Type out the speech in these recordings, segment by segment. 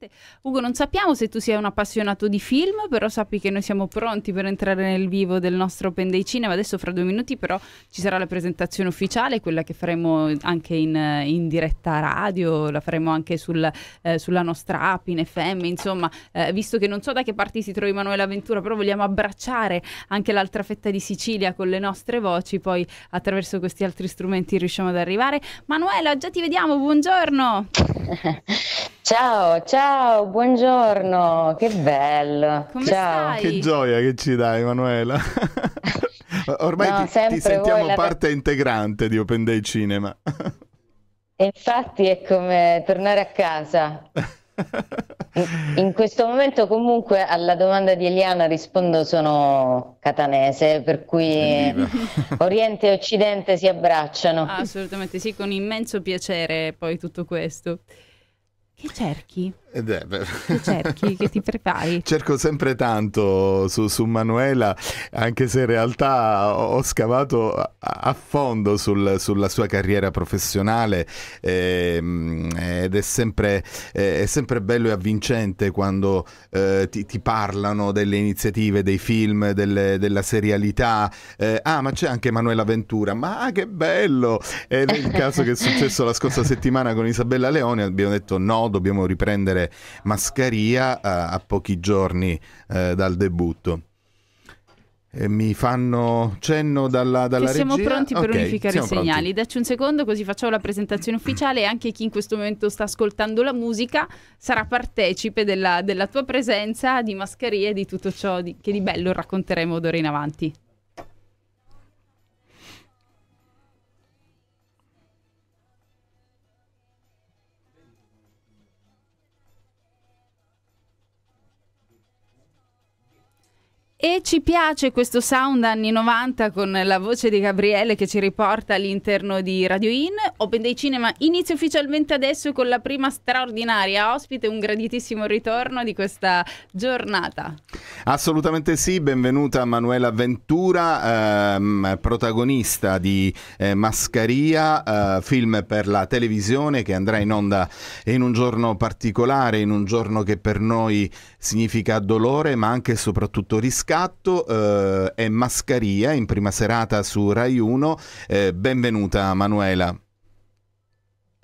Assolutamente. Ugo, non sappiamo se tu sia un appassionato di film, però sappi che noi siamo pronti per entrare nel vivo del nostro Open Day Cinema. Adesso fra due minuti però ci sarà la presentazione ufficiale, quella che faremo anche in, in diretta radio, la faremo anche sul, eh, sulla nostra app in FM, insomma, eh, visto che non so da che parti si trovi Manuela Ventura, però vogliamo abbracciare anche l'altra fetta di Sicilia con le nostre voci, poi attraverso questi altri strumenti riusciamo ad arrivare. Manuela, già ti vediamo, buongiorno! Ciao, ciao, buongiorno, che bello. Come ciao. Stai? Che gioia che ci dai, Emanuela. Ormai no, ti, ti, sentiamo la... parte integrante di Open Day Cinema. infatti è come tornare a casa. In questo momento comunque alla domanda di Eliana rispondo sono catanese, per cui Oriente e Occidente si abbracciano. assolutamente sì, con immenso piacere poi tutto questo. Che cerchi? Eh, beh, beh. Che cerchi, che ti prepari. Cerco sempre tanto su, su, Manuela, anche se in realtà ho scavato a, a fondo sul, sulla sua carriera professionale eh, ed è sempre, eh, è sempre, bello e avvincente quando eh, ti, ti, parlano delle iniziative, dei film, delle, della serialità. Eh, ah, ma c'è anche Manuela Ventura, ma ah, che bello! È il caso che è successo la scorsa settimana con Isabella Leone, abbiamo detto no, dobbiamo riprendere battere Mascaria a, eh, a pochi giorni eh, dal debutto. E mi fanno cenno dalla, dalla siamo regia. Siamo pronti per okay, unificare i segnali. Pronti. Dacci un secondo, così facciamo la presentazione ufficiale. E anche chi in questo momento sta ascoltando la musica sarà partecipe della, della tua presenza di mascarie e di tutto ciò di, che di bello racconteremo d'ora in avanti. E ci piace questo sound anni 90 con la voce di Gabriele che ci riporta all'interno di Radio In. Open Day Cinema inizia ufficialmente adesso con la prima straordinaria ospite, un graditissimo ritorno di questa giornata. Assolutamente sì, benvenuta Manuela Ventura, ehm, protagonista di eh, Mascaria, eh, film per la televisione che andrà in onda in un giorno particolare, in un giorno che per noi significa dolore ma anche e soprattutto riscatto, eh, è Mascaria in prima serata su Rai 1. Eh, benvenuta Manuela.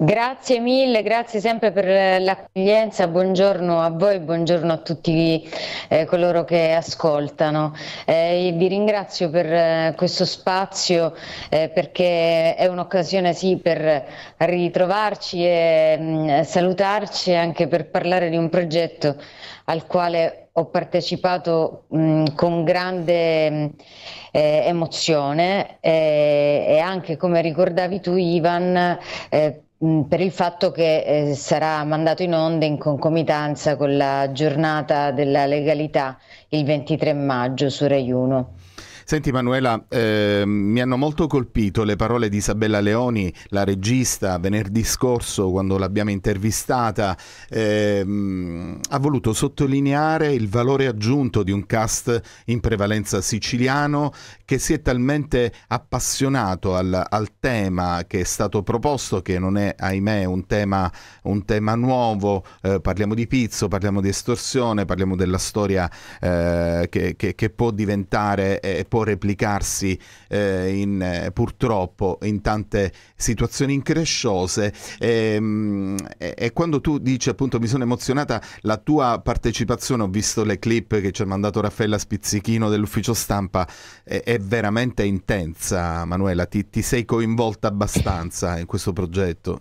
Grazie mille, grazie sempre per eh, l'accoglienza, buongiorno a voi, buongiorno a tutti eh, coloro che ascoltano. Eh, vi ringrazio per eh, questo spazio eh, perché è un'occasione sì per ritrovarci e mh, mm, salutarci e anche per parlare di un progetto al quale ho partecipato mh, mm, con grande mh, mm, eh, emozione e anche come ricordavi tu Ivan Mm, per il fatto che eh, sarà mandato in onda in concomitanza con la giornata della legalità il 23 maggio su Rai 1. Senti Manuela, eh, mi hanno molto colpito le parole di Isabella Leoni, la regista, venerdì scorso quando l'abbiamo intervistata, eh, ha voluto sottolineare il valore aggiunto di un cast in prevalenza siciliano che si è talmente appassionato al, al tema che è stato proposto, che non è ahimè un tema, un tema nuovo, eh, parliamo di pizzo, parliamo di estorsione, parliamo della storia eh, che, che, che può diventare e può replicarsi eh, in, eh, purtroppo in tante situazioni incresciose ehm, e, e, quando tu dici appunto mi sono emozionata la tua partecipazione, ho visto le clip che ci ha mandato Raffaella Spizzichino dell'ufficio stampa, è, è veramente intensa Manuela, ti, ti sei coinvolta abbastanza in questo progetto?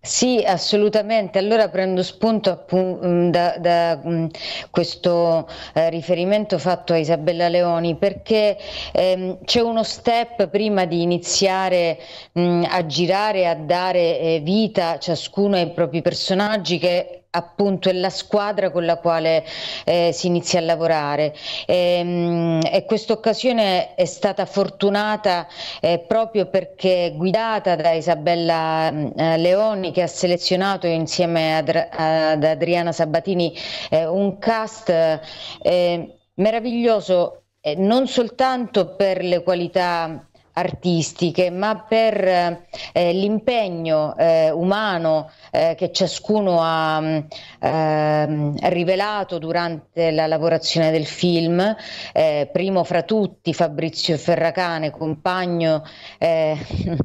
Sì, assolutamente. Allora prendo spunto mm, da, da mm, questo eh, riferimento fatto a Isabella Leoni perché ehm, c'è uno step prima di iniziare mh, mm, a girare, a dare eh, vita ciascuno ai propri personaggi che appunto è la squadra con la quale eh, si inizia a lavorare e, ehm, e questa occasione è stata fortunata eh, proprio perché guidata da Isabella mm, eh, Leoni che ha selezionato insieme ad, ad Adriana Sabatini eh, un cast eh, meraviglioso eh, non soltanto per le qualità artistiche, ma per eh, eh, l'impegno eh, umano eh, che ciascuno ha ehm, rivelato durante la lavorazione del film, eh, primo fra tutti Fabrizio Ferracane, compagno eh,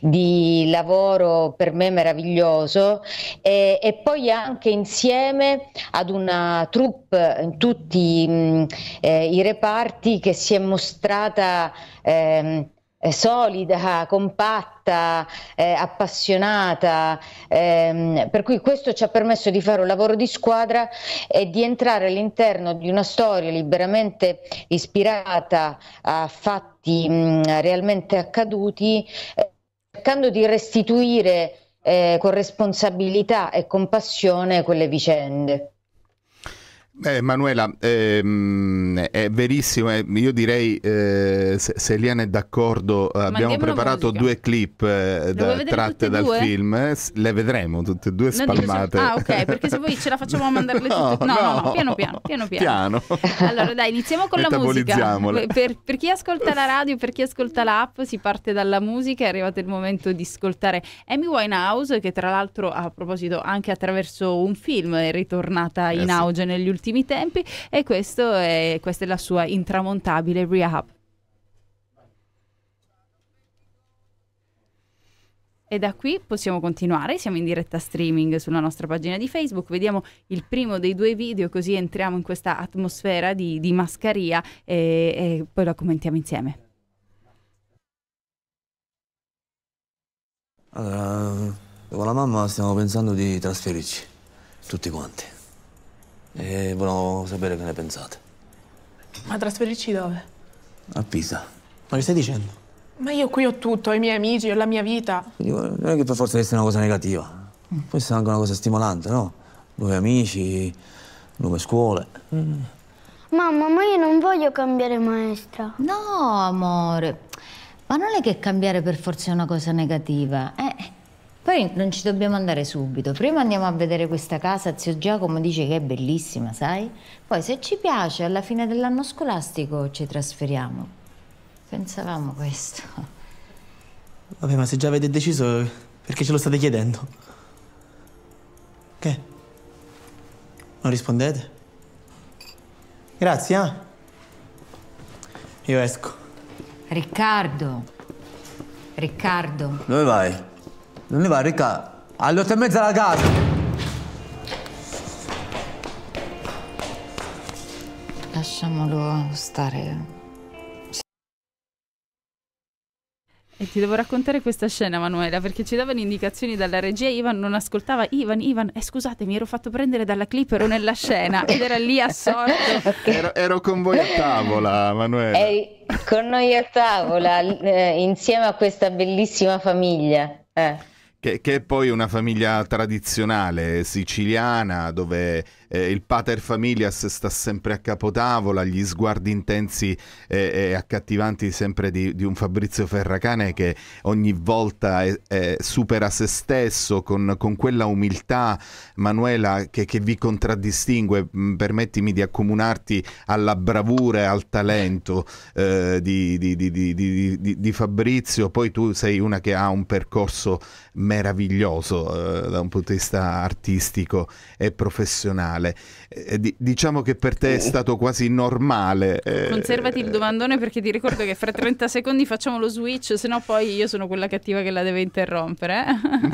di lavoro per me meraviglioso, e poi anche insieme ad una troupe in tutti mh, mm, i reparti che si è mostrata ehm, eh, solida, compatta, eh, appassionata, ehm, per cui questo ci ha permesso di fare un lavoro di squadra e di entrare all'interno di una storia liberamente ispirata a fatti mh, realmente accaduti, eh, cercando di restituire eh, con responsabilità e con passione quelle vicende. Eh, Manuela, ehm, è verissimo, eh, io direi eh, se, se Eliana è d'accordo eh, abbiamo preparato due clip eh, da, tratte dal due? film, eh, le vedremo tutte e due no, spalmate. Dico, ah ok, perché se voi ce la facciamo mandarle no, tutte, no, no, no, piano piano, piano piano. piano. allora dai, iniziamo con la musica. Per, per, chi ascolta la radio, per chi ascolta l'app, si parte dalla musica, è arrivato il momento di ascoltare Amy Winehouse che tra l'altro a proposito anche attraverso un film è ritornata in auge negli ultimi ultimi tempi e è, questa è la sua intramontabile Rehab. E da qui possiamo continuare, siamo in diretta streaming sulla nostra pagina di Facebook, vediamo il primo dei due video così entriamo in questa atmosfera di, di mascaria e, e poi la commentiamo insieme. Allora, con la mamma stiamo pensando di trasferirci, tutti quanti e volevo sapere che ne pensate. Ma trasferirci dove? A Pisa. Ma che stai dicendo? Ma io qui ho tutto, ho i miei amici, ho la mia vita. Eh, non è che per forza deve essere una cosa negativa. Può essere anche una cosa stimolante, no? Nuovi amici, nuove scuole. Mm. Mamma, ma io non voglio cambiare maestra. No, amore. Ma non è che cambiare per forza è una cosa negativa. Eh, poi non ci dobbiamo andare subito, prima andiamo a vedere questa casa, zio Giacomo dice che è bellissima, sai? Poi se ci piace alla fine dell'anno scolastico ci trasferiamo. Pensavamo questo. Vabbè, ma se già avete deciso, perché ce lo state chiedendo? Che? Non rispondete? Grazie, eh? Io esco. Riccardo. Riccardo. Dove vai? Non ne va, Ricca. Alle otto e mezza la casa. Lasciamolo stare. E ti devo raccontare questa scena, Manuela, perché ci davano indicazioni dalla regia. Ivan non ascoltava. Ivan, Ivan, eh, scusate, mi ero fatto prendere dalla clip, ero nella scena ed era lì assorto. okay. ero, ero, con voi a tavola, Manuela. Eri con noi a tavola, eh, insieme a questa bellissima famiglia. Eh che, che è poi una famiglia tradizionale siciliana dove eh, il pater familias sta sempre a capotavola, gli sguardi intensi eh, e accattivanti sempre di, di, un Fabrizio Ferracane che ogni volta è, eh, è eh, supera se stesso con, con, quella umiltà, Manuela, che, che vi contraddistingue, mm, permettimi di accomunarti alla bravura e al talento eh, di, di, di Fabrizio, poi tu sei una che ha un percorso meraviglioso eh, da un punto di vista artistico e professionale male. Eh, eh, di- diciamo che per te è mm. stato quasi normale. Eh, Conservati il eh, domandone perché ti ricordo che fra 30 secondi facciamo lo switch, se no poi io sono quella cattiva che la deve interrompere.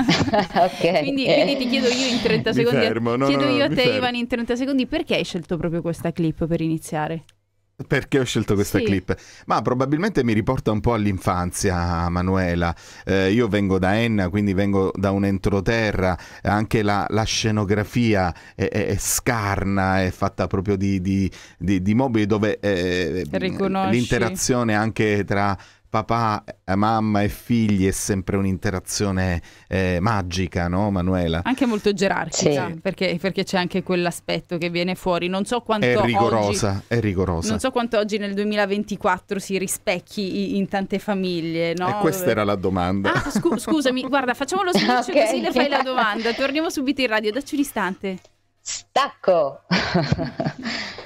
okay. quindi, quindi, ti chiedo io in 30 secondi, fermo, no, chiedo no, no, io a te fermo. Ivan in 30 secondi perché hai scelto proprio questa clip per iniziare? Perché ho scelto questa sì. clip? Ma probabilmente mi riporta un po' all'infanzia, Manuela. Eh, io vengo da Enna, quindi vengo da un entroterra, anche la, la scenografia è, è, è, scarna, è fatta proprio di, di, di, di mobili dove eh, l'interazione anche tra papà, eh, mamma e figli è sempre un'interazione eh, magica, no Manuela? Anche molto gerarchica, sì. perché, perché, c'è anche quell'aspetto che viene fuori. Non so quanto è rigorosa, oggi, è rigorosa. Non so quanto oggi nel 2024 si rispecchi in tante famiglie, no? E eh, questa era la domanda. Ah, scu- scusami, guarda, facciamo lo sboccio okay. così le fai la domanda. Torniamo subito in radio, dacci un istante. Stacco!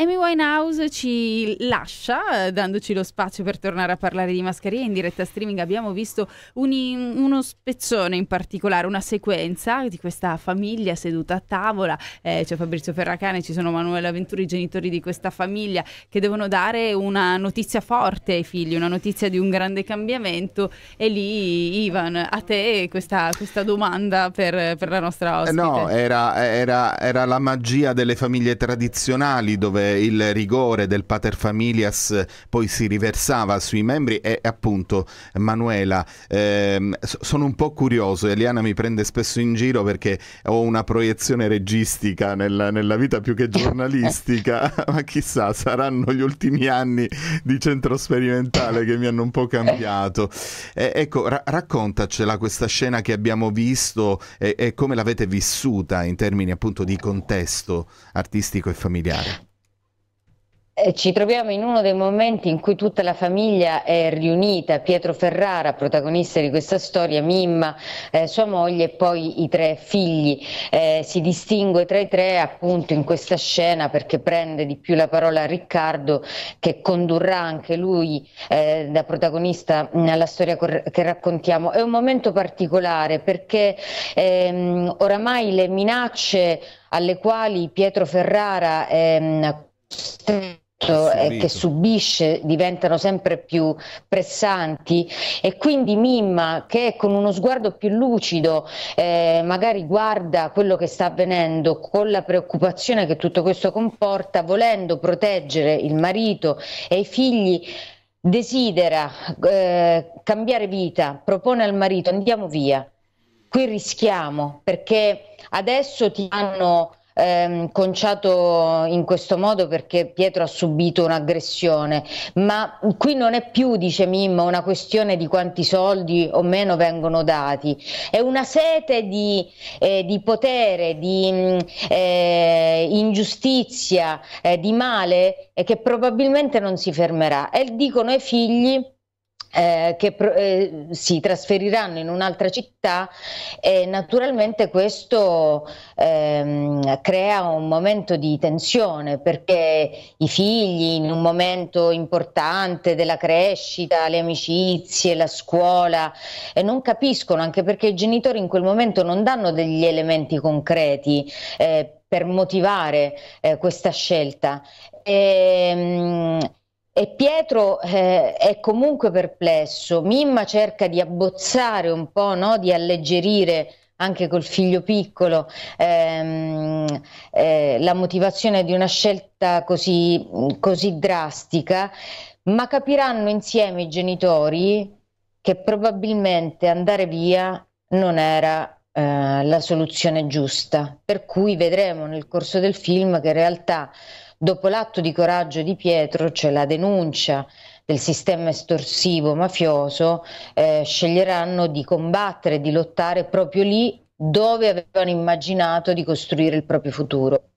Amy Winehouse ci lascia eh, dandoci lo spazio per tornare a parlare di mascherine in diretta streaming abbiamo visto un, uno spezzone in particolare una sequenza di questa famiglia seduta a tavola eh, c'è Fabrizio Ferracane ci sono Manuela Venturi i genitori di questa famiglia che devono dare una notizia forte ai figli una notizia di un grande cambiamento e lì Ivan a te questa, questa domanda per, per, la nostra eh, ospite no era, era, era la magia delle famiglie tradizionali dove eh, il rigore del pater familias eh, poi si riversava sui membri e appunto Manuela, ehm, sono un po' curioso, Eliana mi prende spesso in giro perché ho una proiezione registica nella, nella vita più che giornalistica, ma chissà, saranno gli ultimi anni di centro sperimentale che mi hanno un po' cambiato. Eh, ecco, ra raccontacela questa scena che abbiamo visto e, e come l'avete vissuta in termini appunto di contesto artistico e familiare. Eh, ci troviamo in uno dei momenti in cui tutta la famiglia è riunita, Pietro Ferrara, protagonista di questa storia, Mimma, eh, sua moglie e poi i tre figli. Eh, si distingue tra i tre appunto in questa scena perché prende di più la parola Riccardo che condurrà anche lui eh, da protagonista mm, alla storia che raccontiamo. È un momento particolare perché ehm, oramai le minacce alle quali Pietro Ferrara ehm, stretto e che subisce diventano sempre più pressanti e quindi Mimma che con uno sguardo più lucido eh, magari guarda quello che sta avvenendo con la preoccupazione che tutto questo comporta volendo proteggere il marito e i figli desidera eh, cambiare vita propone al marito andiamo via qui rischiamo perché adesso ti hanno ehm, conciato in questo modo perché Pietro ha subito un'aggressione, ma qui non è più, dice Mimmo, una questione di quanti soldi o meno vengono dati, è una sete di, eh, di potere, di mm, eh, ingiustizia, eh, di male eh, che probabilmente non si fermerà. E dicono i figli eh, che eh, si trasferiranno in un'altra città e naturalmente questo ehm, crea un momento di tensione perché i figli in un momento importante della crescita, le amicizie, la scuola eh, non capiscono anche perché i genitori in quel momento non danno degli elementi concreti eh, per motivare eh, questa scelta. E, ehm, mh, e Pietro eh, è comunque perplesso, Mimma cerca di abbozzare un po', no? di alleggerire anche col figlio piccolo ehm, eh, la motivazione di una scelta così, così drastica, ma capiranno insieme i genitori che probabilmente andare via non era eh, la soluzione giusta, per cui vedremo nel corso del film che in realtà Dopo l'atto di coraggio di Pietro c'è la denuncia del sistema estorsivo mafioso, eh, sceglieranno di combattere, di lottare proprio lì dove avevano immaginato di costruire il proprio futuro.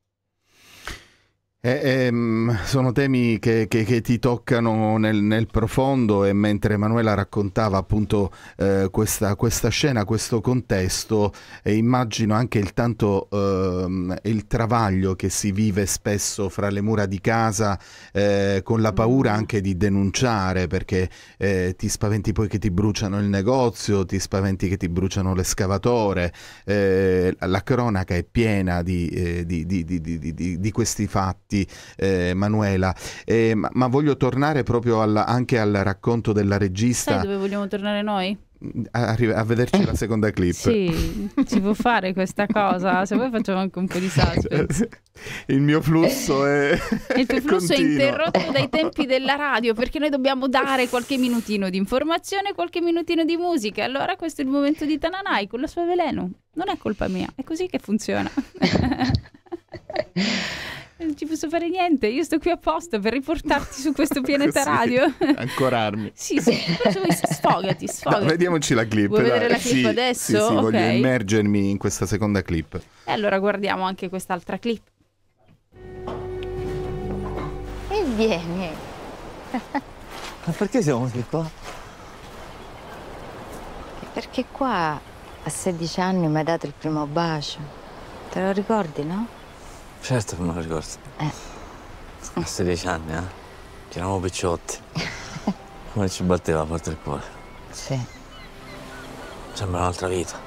Eh, ehm, sono temi che, che, che ti toccano nel, nel, profondo e mentre Emanuela raccontava appunto eh, questa, questa, scena, questo contesto, eh, immagino anche il tanto ehm, il travaglio che si vive spesso fra le mura di casa eh, con la paura mm. anche di denunciare perché eh, ti spaventi poi che ti bruciano il negozio, ti spaventi che ti bruciano l'escavatore, eh, la cronaca è piena di, di, di, di questi fatti aspetti, eh, Manuela. Eh, ma, ma, voglio tornare proprio alla, anche al racconto della regista. Sai dove vogliamo tornare noi? A, a vederci la seconda clip. Sì, si può fare questa cosa. Se vuoi facciamo anche un po' di suspense. Il mio flusso è. Il tuo flusso continuo. è interrotto dai tempi della radio perché noi dobbiamo dare qualche minutino di informazione, qualche minutino di musica. Allora questo è il momento di Tananai con la sua veleno. Non è colpa mia, è così che funziona. Eh, non ci posso fare niente, io sto qui apposta per riportarti su questo pianeta sì, radio. Ancorarmi. sì, sì, sfogati, sfogati. No, vediamoci la clip. Vuoi vedere la clip adesso? Sì, sì okay. voglio immergermi in questa seconda clip. E allora guardiamo anche quest'altra clip. E vieni. Ma perché siamo qui qua? Perché qua a 16 anni mi hai dato il primo bacio. Te lo ricordi, no? Certo che me lo ricordo. Eh. A 16 anni, eh? Che eravamo picciotti. Come ci batteva forte il cuore. Sì. Sembra un'altra vita.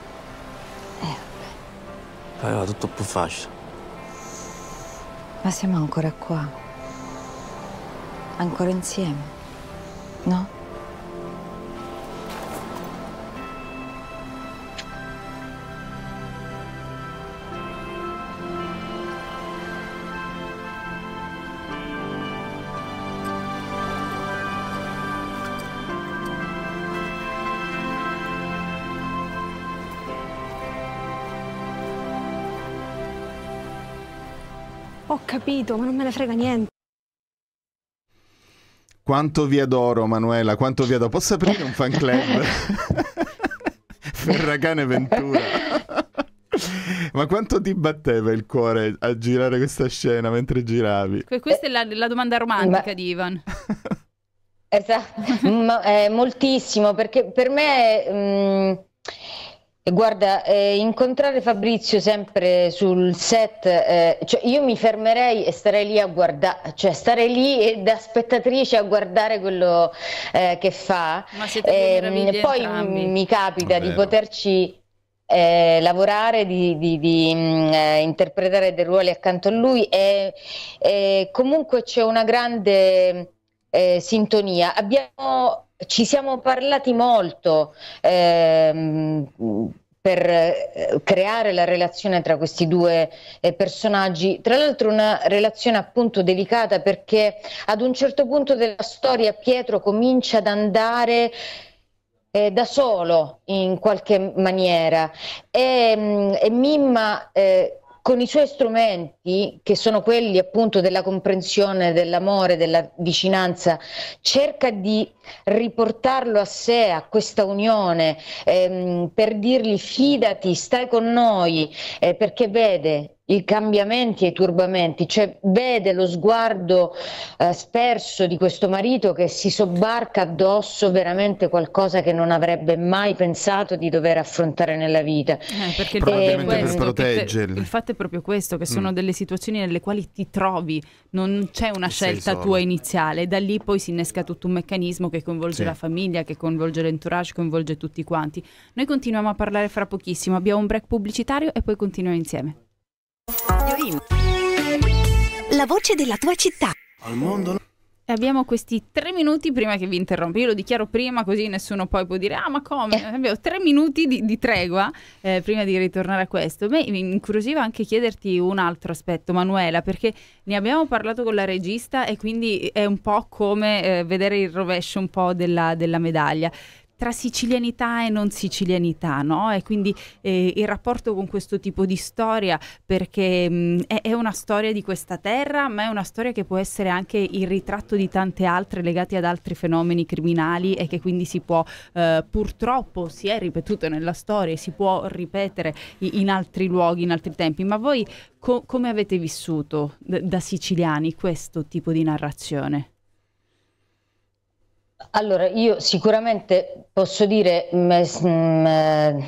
Eh, vabbè. Pareva tutto più facile. Ma siamo ancora qua. Ancora insieme, no? Ho capito, ma non me ne frega niente. Quanto vi adoro, Manuela, quanto vi adoro. Posso aprire un fan club? Ferragane Ventura. Ma quanto ti batteva il cuore a girare questa scena mentre giravi? Questa è la, la domanda romantica Beh. di Ivan. Esatto, Ma, eh, moltissimo, perché per me... Mh mm, Guarda, eh, incontrare Fabrizio sempre sul set, eh, cioè io mi fermerei e starei lì a guardare, cioè stare lì da spettatrice a guardare quello eh, che fa. Ma siete eh, poi mi capita di poterci eh, lavorare, di, di, di mh, mm, eh, interpretare dei ruoli accanto a lui e, e comunque c'è una grande eh, sintonia. Abbiamo ci siamo parlati molto. Ehm, per eh, creare la relazione tra questi due eh, personaggi. Tra l'altro una relazione appunto delicata perché ad un certo punto della storia Pietro comincia ad andare eh, da solo in qualche maniera e, mm, e Mimma eh, con i suoi strumenti, che sono quelli appunto della comprensione, dell'amore, della vicinanza, cerca di riportarlo a sé, a questa unione, ehm, per dirgli fidati, stai con noi, eh, perché vede, i cambiamenti e i turbamenti, cioè vede lo sguardo eh, sperso di questo marito che si sobbarca addosso veramente qualcosa che non avrebbe mai pensato di dover affrontare nella vita. Eh, perché Probabilmente per proteggerli. Il fatto è proprio questo, che sono mm. delle situazioni nelle quali ti trovi, non c'è una scelta tua iniziale, da lì poi si innesca tutto un meccanismo che coinvolge sì. la famiglia, che coinvolge l'entourage, coinvolge tutti quanti. Noi continuiamo a parlare fra pochissimo, abbiamo un break pubblicitario e poi continuiamo insieme. Berlino. La voce della tua città. Al mondo. Abbiamo questi tre minuti prima che vi interrompo. Io lo dichiaro prima, così nessuno poi può dire: Ah, ma come? Eh. Abbiamo tre minuti di, di tregua eh, prima di ritornare a questo. Beh, mi incuriosiva anche chiederti un altro aspetto, Manuela, perché ne abbiamo parlato con la regista e quindi è un po' come eh, vedere il rovescio un po' della, della medaglia tra sicilianità e non sicilianità, no? E quindi eh, il rapporto con questo tipo di storia, perché mh, mm, è, è, una storia di questa terra, ma è una storia che può essere anche il ritratto di tante altre legate ad altri fenomeni criminali e che quindi si può, eh, purtroppo, si è ripetuto nella storia, e si può ripetere in altri luoghi, in altri tempi. Ma voi co- come avete vissuto d- da siciliani questo tipo di narrazione? Allora, io sicuramente posso dire mm, eh, mm, eh,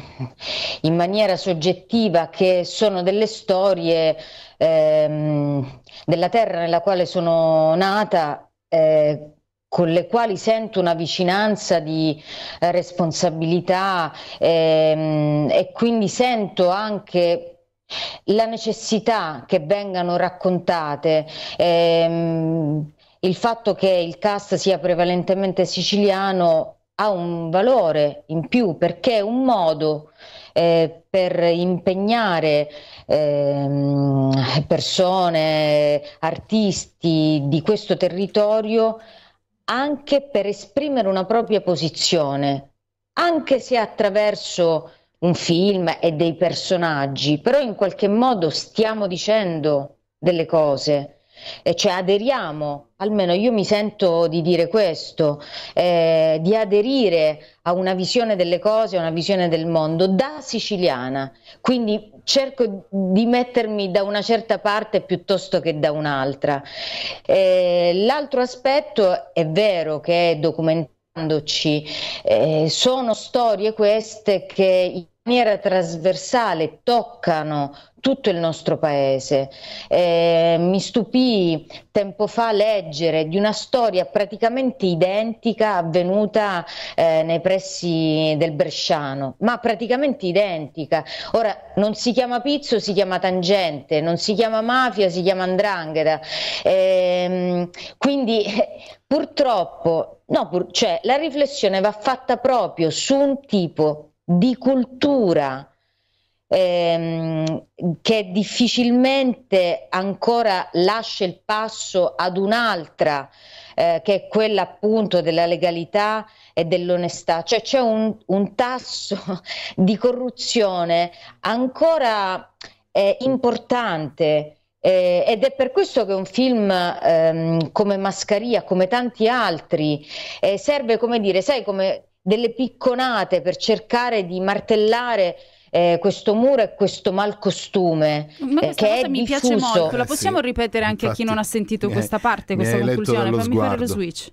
in maniera soggettiva che sono delle storie ehm, della terra nella quale sono nata, eh, con le quali sento una vicinanza di eh, responsabilità ehm, e quindi sento anche la necessità che vengano raccontate. Ehm, il fatto che il cast sia prevalentemente siciliano ha un valore in più perché è un modo eh, per impegnare eh, persone, artisti di questo territorio anche per esprimere una propria posizione, anche se attraverso un film e dei personaggi, però in qualche modo stiamo dicendo delle cose, e cioè aderiamo Almeno io mi sento di dire questo, eh, di aderire a una visione delle cose, a una visione del mondo da siciliana, quindi cerco di mettermi da una certa parte piuttosto che da un'altra. Eh, l'altro aspetto è vero che è documentandoci, eh, sono storie queste che in maniera trasversale toccano tutto il nostro paese. Eh, mi stupì tempo fa leggere di una storia praticamente identica avvenuta eh, nei pressi del Bresciano, ma praticamente identica. Ora non si chiama Pizzo, si chiama Tangente, non si chiama Mafia, si chiama Andrangheta. Eh, quindi purtroppo no, pur, cioè, la riflessione va fatta proprio su un tipo di cultura ehm, che difficilmente ancora lascia il passo ad un'altra, eh, che è quella appunto della legalità e dell'onestà. Cioè c'è un, un tasso di corruzione ancora eh, importante. Eh, ed è per questo che un film ehm, come Mascaria, come tanti altri, eh, serve come dire, sai, come delle picconate per cercare di martellare eh, questo muro e questo malcostume Ma eh, che è mi diffuso. piace molto, la eh, possiamo sì, ripetere anche infatti, a chi non ha sentito questa parte, questa conclusione, fammi sguardo. fare lo switch.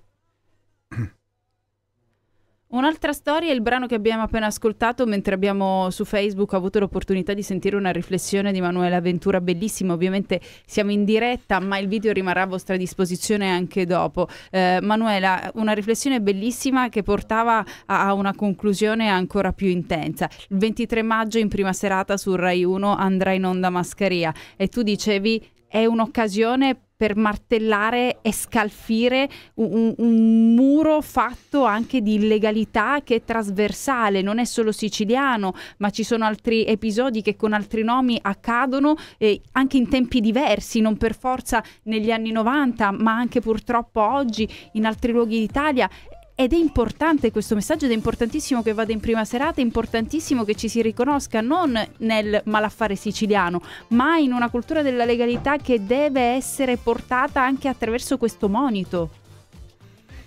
Un'altra storia è il brano che abbiamo appena ascoltato mentre abbiamo su Facebook avuto l'opportunità di sentire una riflessione di Manuela Ventura, bellissima, ovviamente siamo in diretta ma il video rimarrà a vostra disposizione anche dopo. Eh, Manuela, una riflessione bellissima che portava a, a, una conclusione ancora più intensa. Il 23 maggio in prima serata su Rai 1 andrà in onda Mascheria e tu dicevi è un'occasione per martellare e scalfire un, un, muro fatto anche di illegalità che è trasversale, non è solo siciliano, ma ci sono altri episodi che con altri nomi accadono eh, anche in tempi diversi, non per forza negli anni 90, ma anche purtroppo oggi in altri luoghi d'Italia ed è importante questo messaggio ed è importantissimo che vada in prima serata, è importantissimo che ci si riconosca non nel malaffare siciliano, ma in una cultura della legalità che deve essere portata anche attraverso questo monito.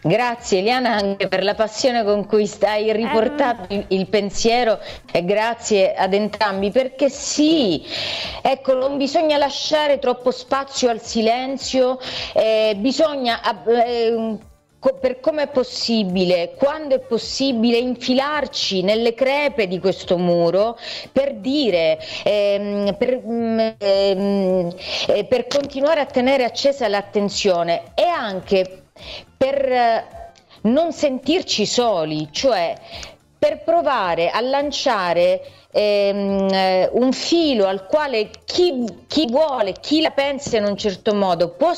Grazie Eliana anche per la passione con cui stai eh. riportando eh. il pensiero e grazie ad entrambi perché sì, ecco, non bisogna lasciare troppo spazio al silenzio, eh, bisogna eh, co- per come è possibile, quando è possibile infilarci nelle crepe di questo muro per dire, ehm, per, mm, ehm, eh, per continuare a tenere accesa l'attenzione e anche per eh, non sentirci soli, cioè per provare a lanciare ehm, eh, un filo al quale chi, chi, vuole, chi la pensa in un certo modo può,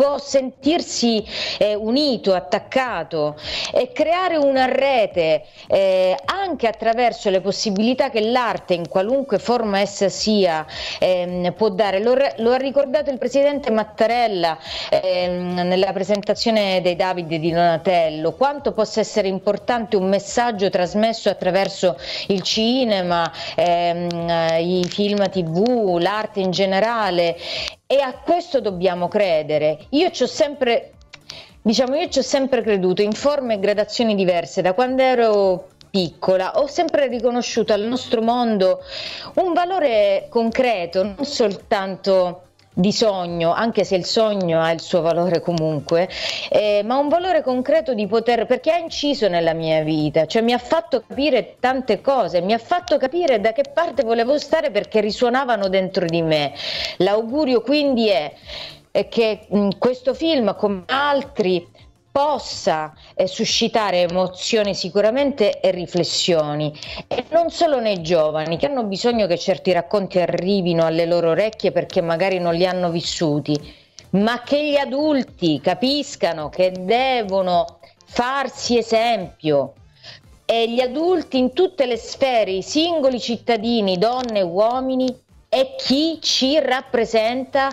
può sentirsi eh, unito, attaccato e creare una rete eh, anche attraverso le possibilità che l'arte in qualunque forma essa sia ehm, può dare. Lo, lo, ha ricordato il presidente Mattarella ehm, nella presentazione dei Davide di Donatello, quanto possa essere importante un messaggio trasmesso attraverso il cinema, ehm, i film tv, l'arte in generale e a questo dobbiamo credere. Io ci ho sempre, diciamo, io ci ho sempre creduto in forme e gradazioni diverse da quando ero piccola, ho sempre riconosciuto al nostro mondo un valore concreto, non soltanto di sogno, anche se il sogno ha il suo valore comunque, eh, ma un valore concreto di poter, perché ha inciso nella mia vita, cioè mi ha fatto capire tante cose, mi ha fatto capire da che parte volevo stare perché risuonavano dentro di me. L'augurio quindi è che mh, questo film, come altri, possa eh, suscitare emozioni sicuramente e riflessioni e non solo nei giovani che hanno bisogno che certi racconti arrivino alle loro orecchie perché magari non li hanno vissuti ma che gli adulti capiscano che devono farsi esempio e gli adulti in tutte le sfere, i singoli cittadini, donne e uomini e chi ci rappresenta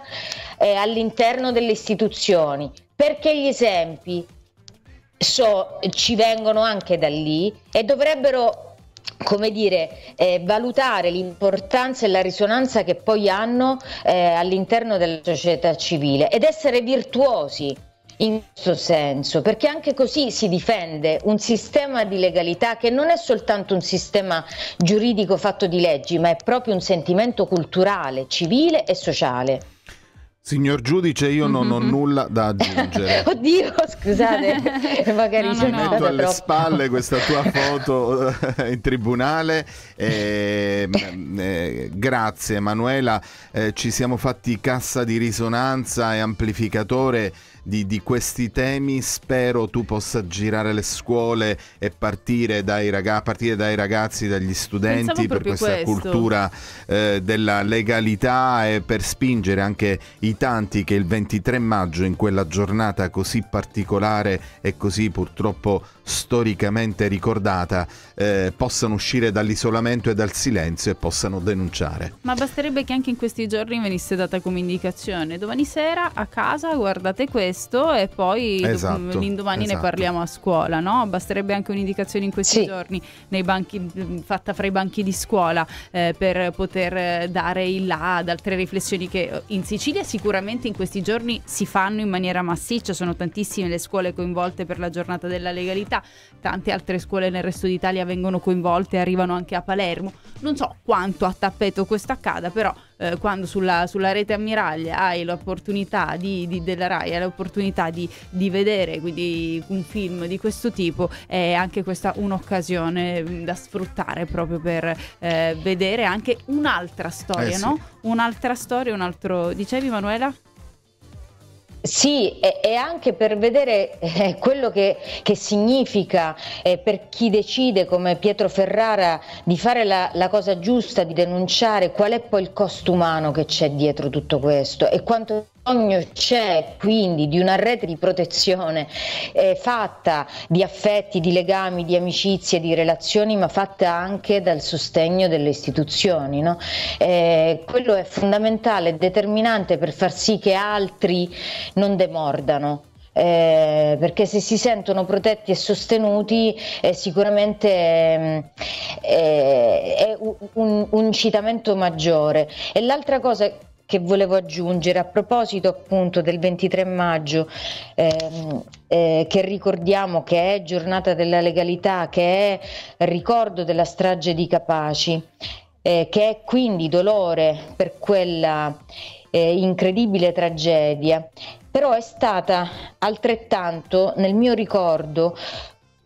eh, all'interno delle istituzioni perché gli esempi so, ci vengono anche da lì e dovrebbero come dire, eh, valutare l'importanza e la risonanza che poi hanno eh, all'interno della società civile ed essere virtuosi in questo senso, perché anche così si difende un sistema di legalità che non è soltanto un sistema giuridico fatto di leggi, ma è proprio un sentimento culturale, civile e sociale. Signor giudice, io non ho mm-hmm. nulla da aggiungere. Oddio, scusate, magari no, sono no, no. metto alle troppo. spalle questa tua foto eh, in tribunale. Eh, eh, grazie Emanuela, eh, ci siamo fatti cassa di risonanza e amplificatore di, di, questi temi, spero tu possa girare le scuole e partire dai, raga- partire dai ragazzi, dagli studenti Pensavo per questa questo. cultura eh, della legalità e per spingere anche i tanti che il 23 maggio in quella giornata così particolare e così purtroppo storicamente ricordata, eh, possano uscire dall'isolamento e dal silenzio e possano denunciare. Ma basterebbe che anche in questi giorni venisse data come indicazione, domani sera a casa guardate questo e poi esatto, l'indomani esatto. ne parliamo a scuola, no? Basterebbe anche un'indicazione in questi sì. giorni banchi, mm, fatta fra i banchi di scuola eh, per poter eh, dare il là ad altre riflessioni che eh, in Sicilia sicuramente in questi giorni si fanno in maniera massiccia, sono tantissime le scuole coinvolte per la giornata della legalità Basilicata, tante altre scuole nel resto d'Italia vengono coinvolte, e arrivano anche a Palermo. Non so quanto a tappeto questo accada, però eh, quando sulla, sulla, rete ammiraglia hai l'opportunità di, di, della RAI, hai l'opportunità di, di vedere quindi, un film di questo tipo, è anche questa un'occasione mm, da sfruttare proprio per eh, vedere anche un'altra storia, eh sì. no? Un'altra storia, un altro... Dicevi Manuela? Sì, e, anche per vedere eh, quello che, che significa eh, per chi decide, come Pietro Ferrara, di fare la, la, cosa giusta, di denunciare qual è poi il costo umano che c'è dietro tutto questo e quanto bisogno c'è quindi di una rete di protezione eh, fatta di affetti, di legami, di amicizie, di relazioni, ma fatta anche dal sostegno delle istituzioni. No? Eh, quello è fondamentale, determinante per far sì che altri non demordano. Eh, perché se si sentono protetti e sostenuti eh, sicuramente mm, eh, è un, un citamento maggiore. E l'altra cosa che volevo aggiungere a proposito appunto del 23 maggio ehm, eh, che ricordiamo che è giornata della legalità, che è ricordo della strage di Capaci, eh, che è quindi dolore per quella eh, incredibile tragedia, però è stata altrettanto nel mio ricordo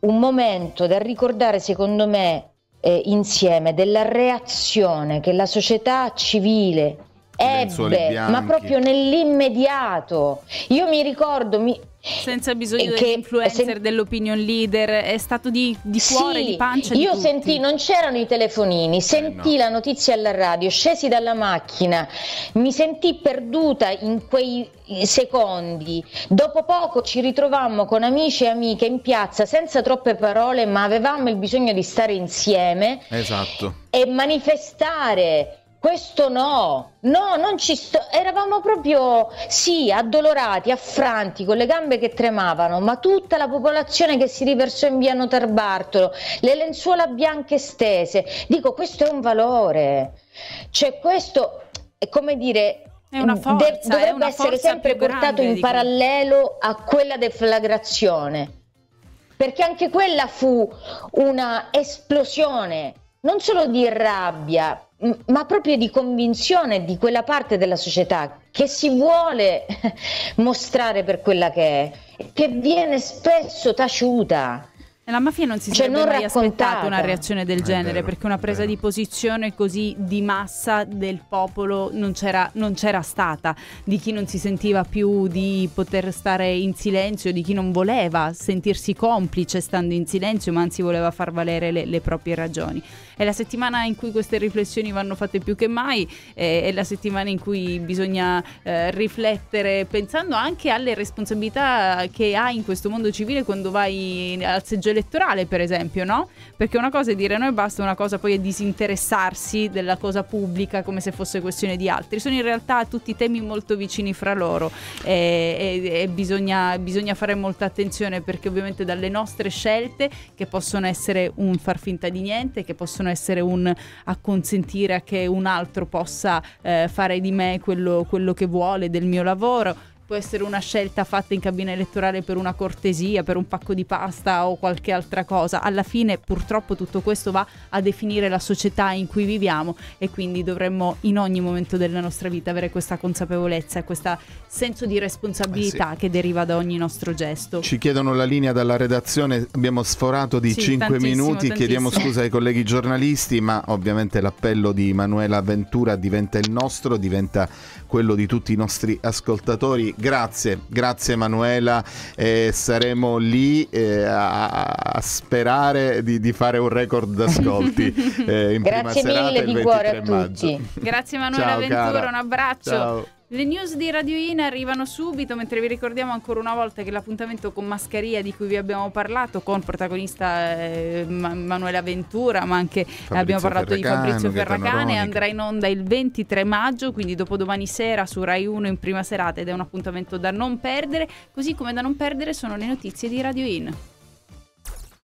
un momento da ricordare secondo me eh, insieme della reazione che la società civile ebbe, eh ma proprio nell'immediato. Io mi ricordo, mi, senza bisogno eh, che, dell'influencer, sen- dell'opinion leader, è stato di, di cuore, sì, di pancia. Io di sentì, non c'erano i telefonini, eh, sentì eh, no. la notizia alla radio, scesi dalla macchina, mi sentì perduta in quei secondi. Dopo poco ci ritrovammo con amici e amiche in piazza senza troppe parole, ma avevamo il bisogno di stare insieme esatto. e manifestare questo no, no, non ci sto. Eravamo proprio, sì, addolorati, affranti, con le gambe che tremavano, ma tutta la popolazione che si riversò in via Notarbartolo, le lenzuola bianche stese. Dico, questo è un valore. Cioè, questo è come dire, è una mm, forza, de- dovrebbe una essere forza sempre portato in parallelo a quella deflagrazione, perché anche quella fu una esplosione non solo di rabbia, ma proprio di convinzione di quella parte della società che si vuole mostrare per quella che è, che viene spesso taciuta. La mafia non si cioè, sarebbe mai aspettata una reazione del genere, vero, perché una presa di posizione così di massa del popolo non c'era, non c'era, stata, di chi non si sentiva più di poter stare in silenzio, di chi non voleva sentirsi complice stando in silenzio, ma anzi voleva far valere le, le proprie ragioni. È la settimana in cui queste riflessioni vanno fatte più che mai, eh, è, la settimana in cui bisogna eh, riflettere pensando anche alle responsabilità che hai in questo mondo civile quando vai al seggiolese elettorale, per esempio, no? Perché una cosa è dire noi basta, una cosa poi è disinteressarsi della cosa pubblica come se fosse questione di altri. Sono in realtà tutti temi molto vicini fra loro e, e, e bisogna, bisogna, fare molta attenzione perché ovviamente dalle nostre scelte, che possono essere un far finta di niente, che possono essere un acconsentire a che un altro possa eh, fare di me quello, quello che vuole, del mio lavoro, può essere una scelta fatta in cabina elettorale per una cortesia, per un pacco di pasta o qualche altra cosa. Alla fine purtroppo tutto questo va a definire la società in cui viviamo e quindi dovremmo in ogni momento della nostra vita avere questa consapevolezza e questo senso di responsabilità eh sì. che deriva da ogni nostro gesto. Ci chiedono la linea dalla redazione, abbiamo sforato di sì, 5 minuti, tantissimo. chiediamo scusa ai colleghi giornalisti, ma ovviamente l'appello di Manuela Ventura diventa il nostro, diventa quello di tutti i nostri ascoltatori grazie, grazie Emanuela, eh, saremo lì eh, a, a, sperare di, di, fare un record d'ascolti eh, in grazie prima serata mille, il 23 maggio. Grazie Emanuela Ventura, cara. un abbraccio. Ciao. Le news di Radio In arrivano subito, mentre vi ricordiamo ancora una volta che l'appuntamento con Mascaria di cui vi abbiamo parlato, con protagonista eh, Manuela Ventura, ma anche Fabrizio abbiamo parlato Ferragano, di Fabrizio Ferracane, andrà in onda il 23 maggio, quindi dopodomani sera su Rai 1 in prima serata ed è un appuntamento da non perdere, così come da non perdere sono le notizie di Radio In.